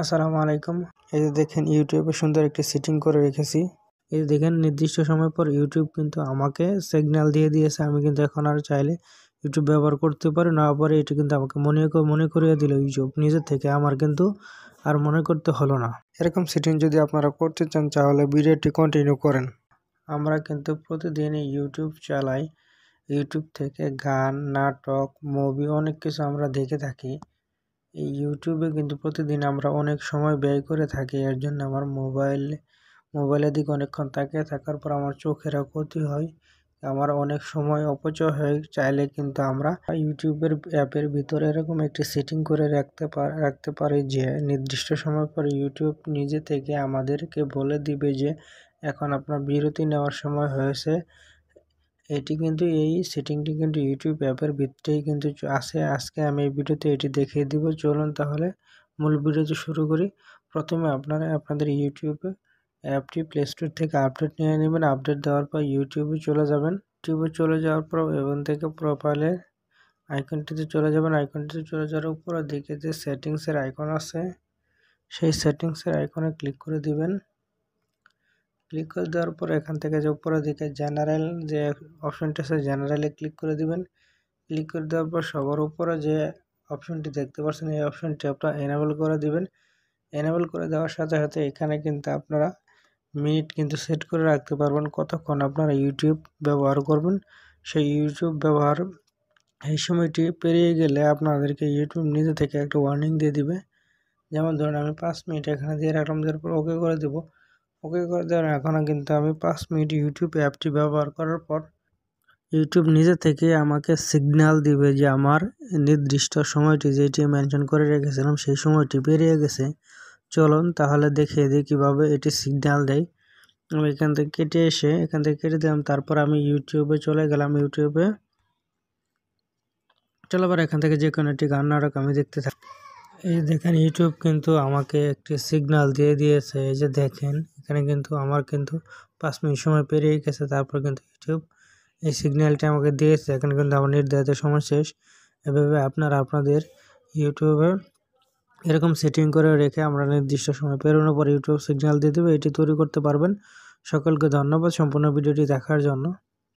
আসসালামু আলাইকুম এই যে দেখেন ইউটিউবে সুন্দর একটি সেটিং করে রেখেছি এই যে দেখেন নির্দিষ্ট সময় পর ইউটিউব কিন্তু আমাকে সিগন্যাল দিয়ে দিয়েছে আমি কিন্তু এখন আর চাইলে ইউটিউব ব্যবহার করতে পারি না পারে এটি কিন্তু আমাকে মনে মনে করিয়ে দিল ইউটিউব নিজের থেকে আমার কিন্তু আর মনে করতে হলো না এরকম সেটিং যদি আপনারা করতে চান তাহলে ভিডিওটি কন্টিনিউ করেন আমরা কিন্তু প্রতিদিনই ইউটিউব চালাই ইউটিউব থেকে গান নাটক মুভি অনেক কিছু আমরা দেখে থাকি এই ইউটিউবে কিন্তু প্রতিদিন আমরা অনেক সময় ব্যয় করে থাকি এর জন্য আমার মোবাইল মোবাইলের দিকে অনেকক্ষণ তাকিয়ে থাকার পর আমার চোখেরও ক্ষতি হয় আমার অনেক সময় অপচয় হয় চাইলে কিন্তু আমরা ইউটিউবের অ্যাপের ভিতরে এরকম একটি সেটিং করে রাখতে রাখতে পারি যে নির্দিষ্ট সময় পর ইউটিউব নিজে থেকে আমাদেরকে বলে দিবে যে এখন আপনার বিরতি নেওয়ার সময় হয়েছে এটি কিন্তু এই সেটিংটি কিন্তু ইউটিউব অ্যাপের ভিতরেই কিন্তু আসে আজকে আমি এই ভিডিওতে এটি দেখিয়ে দিব চলুন তাহলে মূল ভিডিওতে শুরু করি প্রথমে আপনারা আপনাদের ইউটিউবে অ্যাপটি প্লে স্টোর থেকে আপডেট নিয়ে নেবেন আপডেট দেওয়ার পর ইউটিউবে চলে যাবেন ইউটিউবে চলে যাওয়ার পর এবং থেকে প্রোফাইলে আইকনটিতে চলে যাবেন আইকনটিতে চলে যাওয়ার উপর দিকে যে সেটিংসের আইকন আছে সেই সেটিংসের আইকনে ক্লিক করে দিবেন ক্লিক করে দেওয়ার পর এখান থেকে যে উপরের দিকে জেনারেল যে অপশনটা আছে জেনারেলে ক্লিক করে দিবেন ক্লিক করে দেওয়ার পর সবার উপরে যে অপশনটি দেখতে পাচ্ছেন এই অপশনটি আপনারা এনাবেল করে দিবেন এনাবেল করে দেওয়ার সাথে সাথে এখানে কিন্তু আপনারা মিনিট কিন্তু সেট করে রাখতে পারবেন কতক্ষণ আপনারা ইউটিউব ব্যবহার করবেন সেই ইউটিউব ব্যবহার এই সময়টি পেরিয়ে গেলে আপনাদেরকে ইউটিউব নিজে থেকে একটা ওয়ার্নিং দিয়ে দিবে যেমন ধরুন আমি পাঁচ মিনিট এখানে দিয়ে রাখলাম পর ওকে করে দেবো ওকে করে দেওয়ার এখনও কিন্তু আমি পাঁচ মিনিট ইউটিউব অ্যাপটি ব্যবহার করার পর ইউটিউব নিজে থেকে আমাকে সিগন্যাল দিবে যে আমার নির্দিষ্ট সময়টি যেটি মেনশন করে রেখেছিলাম সেই সময়টি বেরিয়ে গেছে চলুন তাহলে দেখিয়ে দিই কীভাবে এটি সিগন্যাল দেয় আমি এখান থেকে কেটে এসে এখান থেকে কেটে দিলাম তারপর আমি ইউটিউবে চলে গেলাম ইউটিউবে চলো আবার এখান থেকে যে কোনো একটি গান নাটক আমি দেখতে থাকি এই দেখেন ইউটিউব কিন্তু আমাকে একটি সিগনাল দিয়ে দিয়েছে এই যে দেখেন এখানে কিন্তু আমার কিন্তু পাঁচ মিনিট সময় পেরিয়ে গেছে তারপর কিন্তু ইউটিউব এই সিগন্যালটি আমাকে দিয়েছে এখানে কিন্তু আমার নির্ধারিত সময় শেষ এভাবে আপনারা আপনাদের ইউটিউবে এরকম সেটিং করে রেখে আমরা নির্দিষ্ট সময় পেরোনোর পর ইউটিউব সিগন্যাল দিয়ে দেবে এটি তৈরি করতে পারবেন সকলকে ধন্যবাদ সম্পূর্ণ ভিডিওটি দেখার জন্য